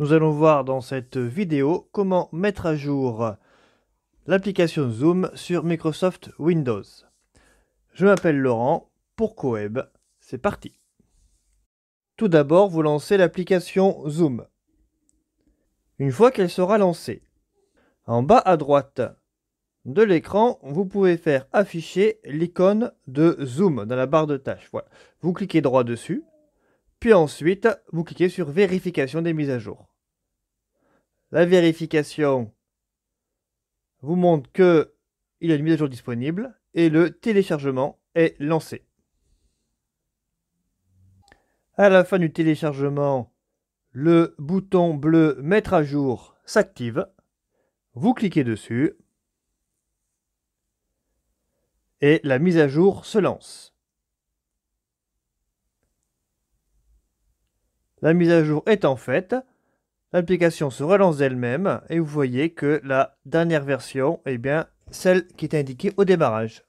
Nous allons voir dans cette vidéo comment mettre à jour l'application Zoom sur Microsoft Windows. Je m'appelle Laurent pour Coeb. C'est parti Tout d'abord, vous lancez l'application Zoom. Une fois qu'elle sera lancée, en bas à droite de l'écran, vous pouvez faire afficher l'icône de Zoom dans la barre de tâches. Vous cliquez droit dessus, puis ensuite, vous cliquez sur Vérification des mises à jour. La vérification vous montre que il y a une mise à jour disponible et le téléchargement est lancé. À la fin du téléchargement, le bouton bleu Mettre à jour s'active. Vous cliquez dessus et la mise à jour se lance. La mise à jour est en faite, L'application se relance d'elle-même et vous voyez que la dernière version, est eh bien, celle qui est indiquée au démarrage.